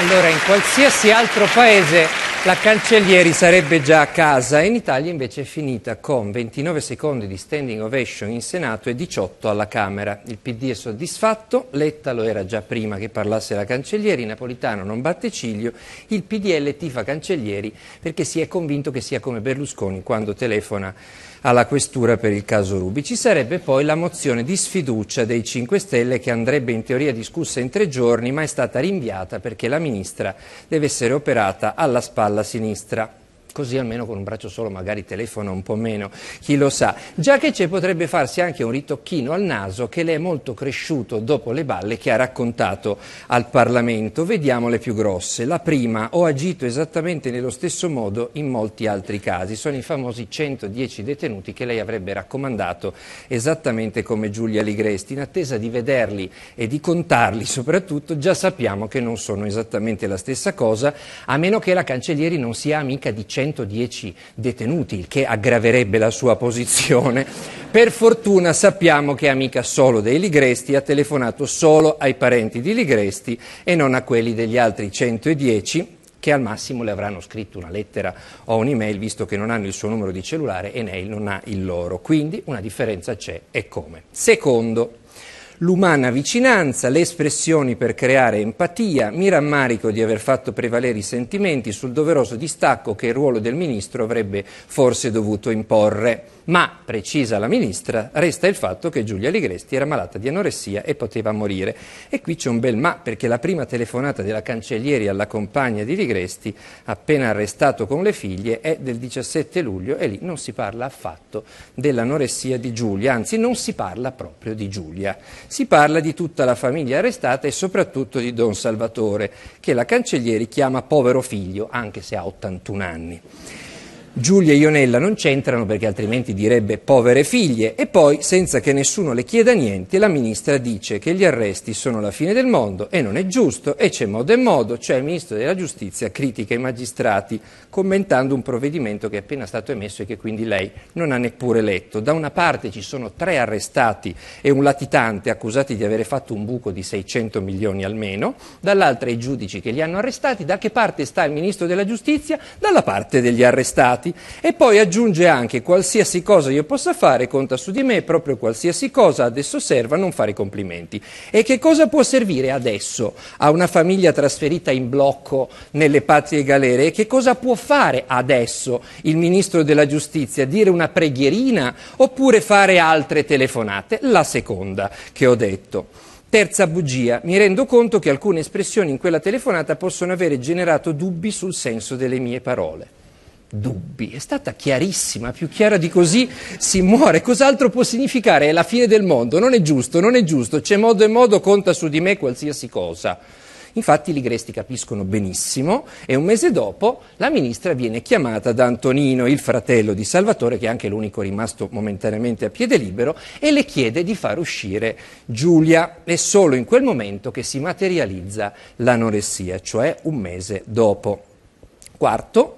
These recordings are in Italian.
Allora, in qualsiasi altro paese la Cancellieri sarebbe già a casa, in Italia invece è finita con 29 secondi di standing ovation in Senato e 18 alla Camera. Il PD è soddisfatto, Letta lo era già prima che parlasse la Cancellieri, Napolitano non batte ciglio, il PDL tifa Cancellieri perché si è convinto che sia come Berlusconi quando telefona alla questura per il caso Rubi. Ci sarebbe poi la mozione di sfiducia dei 5 Stelle che andrebbe in teoria discussa in tre giorni ma è stata rinviata perché la Ministra deve essere operata alla spalla sinistra così almeno con un braccio solo magari telefona un po' meno, chi lo sa. Già che c'è potrebbe farsi anche un ritocchino al naso che le è molto cresciuto dopo le balle che ha raccontato al Parlamento. Vediamo le più grosse. La prima, ho agito esattamente nello stesso modo in molti altri casi. Sono i famosi 110 detenuti che lei avrebbe raccomandato esattamente come Giulia Ligresti. In attesa di vederli e di contarli soprattutto, già sappiamo che non sono esattamente la stessa cosa, a meno che la cancellieri non sia amica di 100 110 detenuti, il che aggraverebbe la sua posizione. Per fortuna sappiamo che è amica solo dei Ligresti, ha telefonato solo ai parenti di Ligresti e non a quelli degli altri 110 che al massimo le avranno scritto una lettera o un'email, visto che non hanno il suo numero di cellulare e Neil non ha il loro. Quindi una differenza c'è e come. Secondo, l'umana vicinanza, le espressioni per creare empatia. Mi rammarico di aver fatto prevalere i sentimenti sul doveroso distacco che il ruolo del ministro avrebbe forse dovuto imporre. Ma, precisa la ministra, resta il fatto che Giulia Ligresti era malata di anoressia e poteva morire. E qui c'è un bel ma, perché la prima telefonata della cancellieri alla compagna di Ligresti, appena arrestato con le figlie, è del 17 luglio e lì non si parla affatto dell'anoressia di Giulia, anzi non si parla proprio di Giulia si parla di tutta la famiglia arrestata e soprattutto di Don Salvatore, che la cancellieri chiama povero figlio, anche se ha 81 anni. Giulia e Ionella non c'entrano perché altrimenti direbbe povere figlie e poi, senza che nessuno le chieda niente, la ministra dice che gli arresti sono la fine del mondo e non è giusto e c'è modo e modo, cioè il ministro della giustizia critica i magistrati commentando un provvedimento che è appena stato emesso e che quindi lei non ha neppure letto. Da una parte ci sono tre arrestati e un latitante accusati di avere fatto un buco di 600 milioni almeno, dall'altra i giudici che li hanno arrestati, da che parte sta il ministro della giustizia? Dalla parte degli arrestati dati e poi aggiunge anche qualsiasi cosa io possa fare conta su di me, proprio qualsiasi cosa adesso serva non fare complimenti. E che cosa può servire adesso a una famiglia trasferita in blocco nelle patrie galere? E che cosa può fare adesso il Ministro della Giustizia? Dire una preghierina oppure fare altre telefonate? La seconda che ho detto. Terza bugia, mi rendo conto che alcune espressioni in quella telefonata possono avere generato dubbi sul senso delle mie parole dubbi. È stata chiarissima, più chiara di così si muore. Cos'altro può significare? È la fine del mondo, non è giusto, non è giusto, c'è modo e modo, conta su di me qualsiasi cosa. Infatti i ligresti capiscono benissimo e un mese dopo la ministra viene chiamata da Antonino, il fratello di Salvatore, che è anche l'unico rimasto momentaneamente a piede libero, e le chiede di far uscire Giulia. È solo in quel momento che si materializza l'anoressia, cioè un mese dopo. Quarto,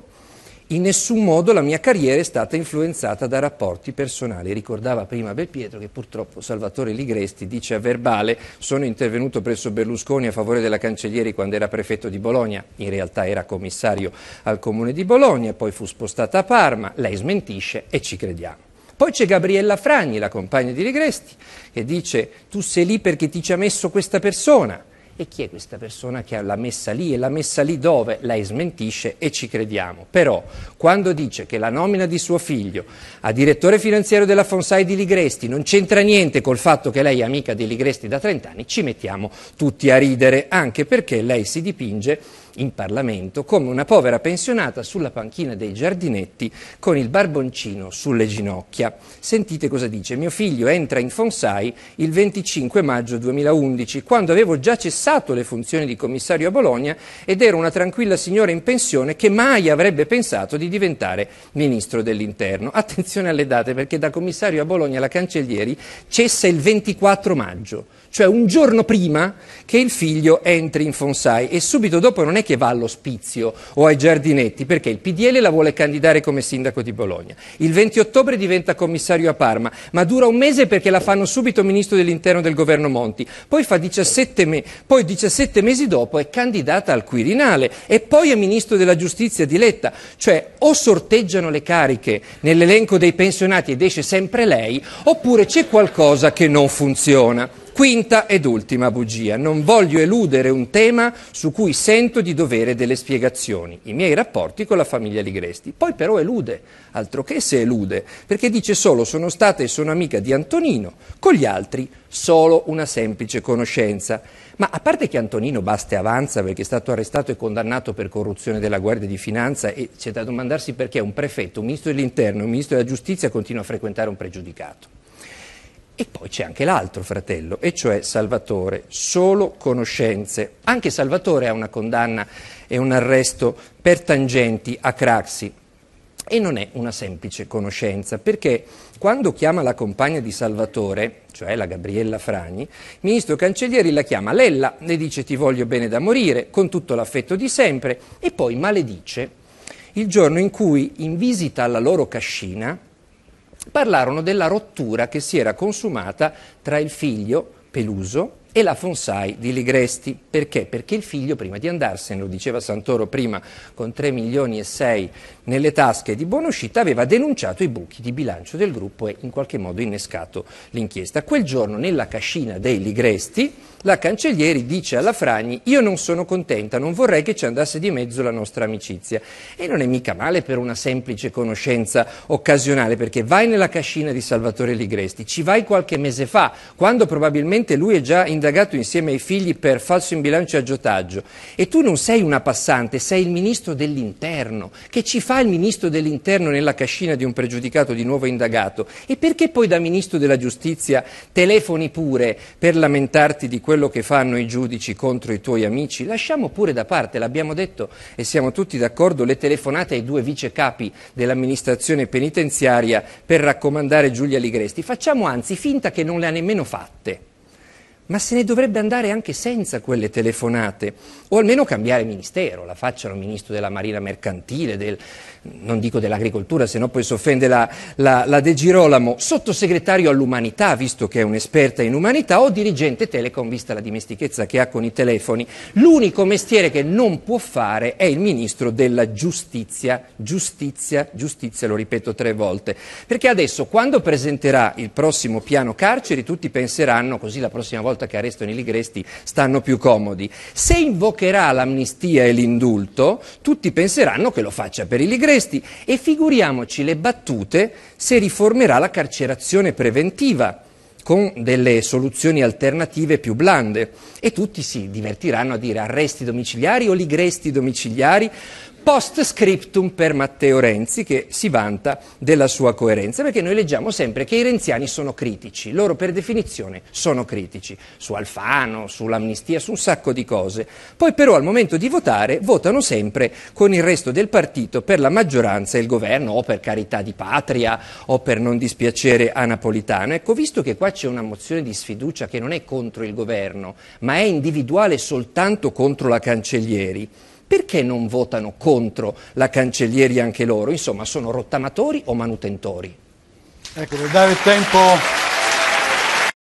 in nessun modo la mia carriera è stata influenzata da rapporti personali. Ricordava prima Belpietro che purtroppo Salvatore Ligresti dice a verbale sono intervenuto presso Berlusconi a favore della Cancellieri quando era prefetto di Bologna, in realtà era commissario al comune di Bologna, poi fu spostata a Parma, lei smentisce e ci crediamo. Poi c'è Gabriella Fragni, la compagna di Ligresti, che dice tu sei lì perché ti ci ha messo questa persona. E chi è questa persona che l'ha messa lì? E l'ha messa lì dove? Lei smentisce e ci crediamo. Però quando dice che la nomina di suo figlio a direttore finanziario della Fonsai di Ligresti non c'entra niente col fatto che lei è amica di Ligresti da 30 anni, ci mettiamo tutti a ridere, anche perché lei si dipinge in Parlamento come una povera pensionata sulla panchina dei giardinetti con il barboncino sulle ginocchia. Sentite cosa dice. Mio figlio entra in Fonsai il 25 maggio 2011, quando avevo già cessato le funzioni di commissario a Bologna ed ero una tranquilla signora in pensione che mai avrebbe pensato di diventare ministro dell'interno. Attenzione alle date perché da commissario a Bologna la Cancellieri cessa il 24 maggio cioè un giorno prima che il figlio entri in Fonsai e subito dopo non è che va all'ospizio o ai giardinetti, perché il PDL la vuole candidare come sindaco di Bologna. Il 20 ottobre diventa commissario a Parma, ma dura un mese perché la fanno subito ministro dell'interno del governo Monti, poi, 17 me- poi 17 mesi dopo è candidata al Quirinale e poi è ministro della giustizia di Letta, cioè o sorteggiano le cariche nell'elenco dei pensionati ed esce sempre lei, oppure c'è qualcosa che non funziona. Quinta ed ultima bugia. Non voglio eludere un tema su cui sento di dovere delle spiegazioni, i miei rapporti con la famiglia Ligresti. Poi però elude, altro che se elude, perché dice solo sono stata e sono amica di Antonino, con gli altri solo una semplice conoscenza. Ma a parte che Antonino basta e avanza perché è stato arrestato e condannato per corruzione della Guardia di Finanza e c'è da domandarsi perché un prefetto, un ministro dell'Interno, un ministro della Giustizia continua a frequentare un pregiudicato. E poi c'è anche l'altro fratello, e cioè Salvatore, solo conoscenze. Anche Salvatore ha una condanna e un arresto per tangenti a Craxi. E non è una semplice conoscenza, perché quando chiama la compagna di Salvatore, cioè la Gabriella Fragni, il ministro Cancellieri la chiama Lella, le dice ti voglio bene da morire, con tutto l'affetto di sempre, e poi maledice il giorno in cui, in visita alla loro cascina, parlarono della rottura che si era consumata tra il figlio Peluso e la Fonsai di Ligresti. Perché? Perché il figlio prima di andarsene, lo diceva Santoro prima, con 3 milioni e 6 nelle tasche di buona uscita, aveva denunciato i buchi di bilancio del gruppo e in qualche modo innescato l'inchiesta. Quel giorno nella cascina dei Ligresti la cancellieri dice alla Fragni io non sono contenta, non vorrei che ci andasse di mezzo la nostra amicizia. E non è mica male per una semplice conoscenza occasionale, perché vai nella cascina di Salvatore Ligresti, ci vai qualche mese fa, quando probabilmente lui è già in indagato insieme ai figli per falso in bilancio e aggiotaggio e tu non sei una passante, sei il ministro dell'interno. Che ci fa il ministro dell'interno nella cascina di un pregiudicato di nuovo indagato? E perché poi da ministro della giustizia telefoni pure per lamentarti di quello che fanno i giudici contro i tuoi amici? Lasciamo pure da parte, l'abbiamo detto e siamo tutti d'accordo, le telefonate ai due vice capi dell'amministrazione penitenziaria per raccomandare Giulia Ligresti. Facciamo anzi finta che non le ha nemmeno fatte ma se ne dovrebbe andare anche senza quelle telefonate, o almeno cambiare ministero, la facciano ministro della Marina Mercantile, del, non dico dell'agricoltura, se no poi si offende la, la, la, De Girolamo, sottosegretario all'umanità, visto che è un'esperta in umanità, o dirigente Telecom, vista la dimestichezza che ha con i telefoni. L'unico mestiere che non può fare è il ministro della giustizia, giustizia, giustizia, lo ripeto tre volte, perché adesso quando presenterà il prossimo piano carceri tutti penseranno, così la prossima volta volta che arrestano i ligresti stanno più comodi. Se invocherà l'amnistia e l'indulto, tutti penseranno che lo faccia per i ligresti e figuriamoci le battute se riformerà la carcerazione preventiva con delle soluzioni alternative più blande e tutti si divertiranno a dire arresti domiciliari o ligresti domiciliari post scriptum per Matteo Renzi che si vanta della sua coerenza, perché noi leggiamo sempre che i renziani sono critici, loro per definizione sono critici, su Alfano, sull'amnistia, su un sacco di cose. Poi però al momento di votare votano sempre con il resto del partito per la maggioranza e il governo o per carità di patria o per non dispiacere a Napolitano. Ecco, visto che qua c'è una mozione di sfiducia che non è contro il governo, ma è individuale soltanto contro la cancellieri, perché non votano contro la cancellieri anche loro? Insomma, sono rottamatori o manutentori? Ecco, per dare tempo...